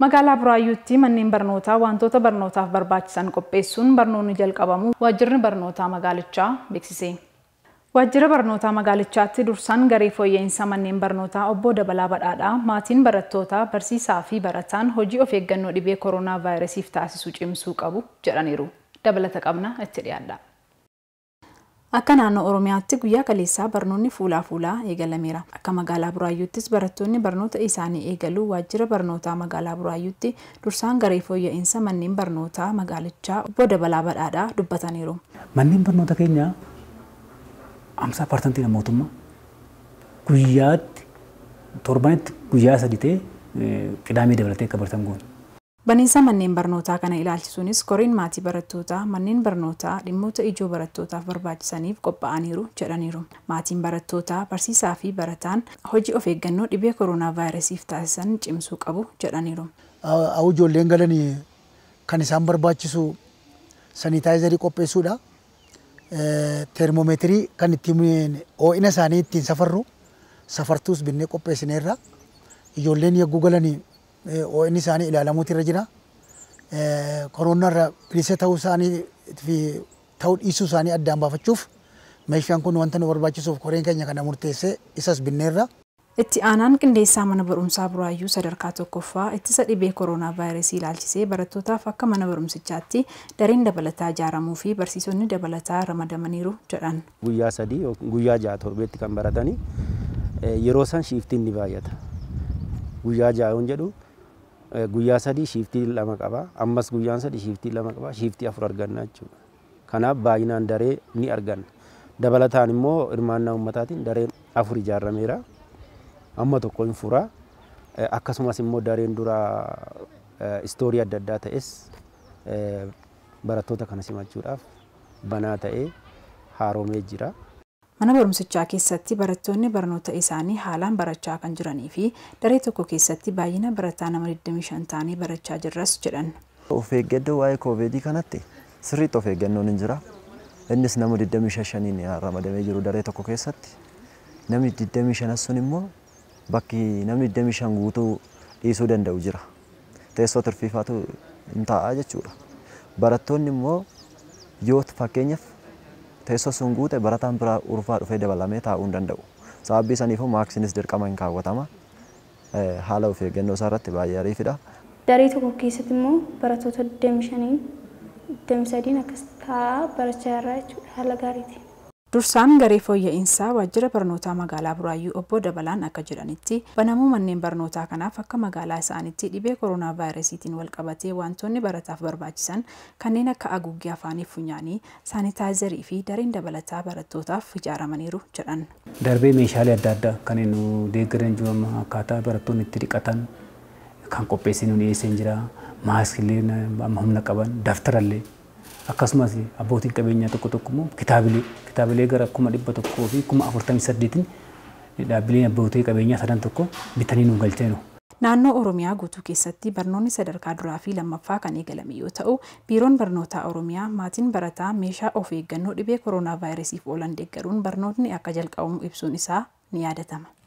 Magaalaa Buraayyuutti manneen barnootaa wantoota barnootaaf barbaachisan qopheessuun barnoonni jalqabamu waajjirri barnootaa magaalichaa beeksise. Waajjira barnootaa magaalichaatti dursaan garee fooyya'insa manneen barnootaa obboo Dabalaa Badhaadhaa maatiin barattootaa barsiisaa fi barataan hojii of eeggannoo dhibee koroonaa vaayirasiif taasisu cimsuu qabu jedhaniiru. Dabalata qabna itti dhiyaadha. Akka naannoo Oromiyaatti guyyaa kaleessaa barnoonni fuulaa fuulaa eegalameera. Akka magaalaa Buraayyuuttis barattoonni barnoota isaanii eegaluu waajjira barnootaa magaalaa Buraayyuutti dursaan garee fooyya'insa manneen barnootaa magaalichaa obbo Dabalaa Badhaadhaa dubbataniiru. Manneen barnoota keenya hamsaa paartantii mootummaa guyyaatti torbanitti guyyaa sadi ta'ee qidaamee eh, dabalatee akka bartan goona. Baniinsa manneen barnootaa kana ilaalchisuunis koriin maatii barattootaa manneen barnootaa dhimmoota ijoo barattootaaf barbaachisaniif qophaa'aniiru jedhaniiru. Maatiin barattootaa barsiisaa fi barataan hojii of eeggannoo dhibee koronaa vaayirasiif taasisan cimsuu qabu jedhaniiru. Hawwi ijoolleen galanii kan isaan barbaachisu sanitaayizarii qopheessuudha. teermomeetirii kan ittiin hoo'ina isaanii ittiin safarru safartuus binnee qopheessineerra. Ijoolleen yagguu galanii ON isaanii ilaalamuutu irra jira. Koroonaa irra bilisa ta'uu isaanii fi ta'uu dhiisuu isaanii addaan baafachuuf meeshaan kun wanta nu barbaachisuuf koreen keenya kana murteessee isas binneerra. Itti aanaan qindeessaa mana barumsaa buraayyuu sadarkaa tokkoffaa ittisa dhibee kooroonaa vaayirasii ilaalchisee barattootaaf akka mana barumsichaatti dareen dabalataa ijaaramuu fi barsiisonni dabalataa ramadamaniiru jedhan. Guyyaa sadii guyyaa ja'a torbeetti kan baratanii yeroo isaan shiiftiin ni baay'ata. Guyyaa ja'a jedhu guyyaa sadii shiiftii lama qaba. Ammas guyyaan sadii shiiftii lama qaba. Shiiftii afur arganna jechuudha. Kanaaf baay'inaan daree ni arganna. Dabalataan immoo hirmaannaa uummataatiin daree afur ijaarameera. Amma tokko hin furaa. Akkasumas immoo dareen dura istoorii adda addaa ta'es barattoota kana simachuudhaaf banaa ta'ee haaromee jira. mana barumsichaa keessatti barattoonni barnoota isaanii haalaan barachaa kan jiranii fi daree tokko keessatti baay'ina barataa nama 25 ta'anii barachaa jirras jedhan. Of eeggannoo waa'ee kooveedii kanatti sirriitti of eeggannoon hin jira. Innis nama 25 ramadamee jiru daree tokko keessatti namni 25 sun immoo bakki namni 25 guutuu dhiisuu danda'u jira. Teessoo turfiifaatu hin taa'aa jechuudha. Barattoonni immoo yoo fakkeenyaaf teessoo sun guute barataan biraa urfaa dhufee dabalamee taa'uu hin danda'u. Sababbii saniifuu maaksinis dirqama hin kaawwatama. Haala of eeggannoo isaa irratti baay'ee ariifidha. Daree tokko keessatti immoo barattoota 25 23 akkas taa'aa barachaa jirra jechuudha haala gaariitiin. Dursaan garee fooyya'insaa waajjira barnootaa magaalaa Buraayyuu obbo Dabalaan akka jedhanitti banamuu manneen barnootaa kanaaf akka magaalaa isaanitti dhibee koronaa vaayirasiitiin walqabatee wantoonni barataaf barbaachisan kanneen akka haguuggee afaanii funyaanii saanitaayizarii fi dareen dabalataa barattootaaf ijaaramaniiru jedhan. Darbee meeshaalee adda addaa kanneen nu deeggaran akkaataa barattoonni itti dhiqatan kan qopheessinu dhiyeesseen jira maaskillee amma humna qaban daftarallee akkasumas abbootiin qabeenyaa tokko tokko immoo kitaabilee kitaabilee gara kuma dhibba tokkoo fi kuma afurtamii saddeetiin dhaabbileen abbootii qabeenyaa sadan tokko bitanii nu galcheenu. Naannoo Oromiyaa guutuu keessatti barnoonni sadarkaa duraa fi lammaffaa kan eegalame yoo ta'u, Biiroon Barnootaa Oromiyaa maatiin barataa meeshaa of eeggannoo dhibee koronaa vaayirasiif oolan deeggaruun barnootni akka jalqabamu ibsuun isaa ni yaadatama.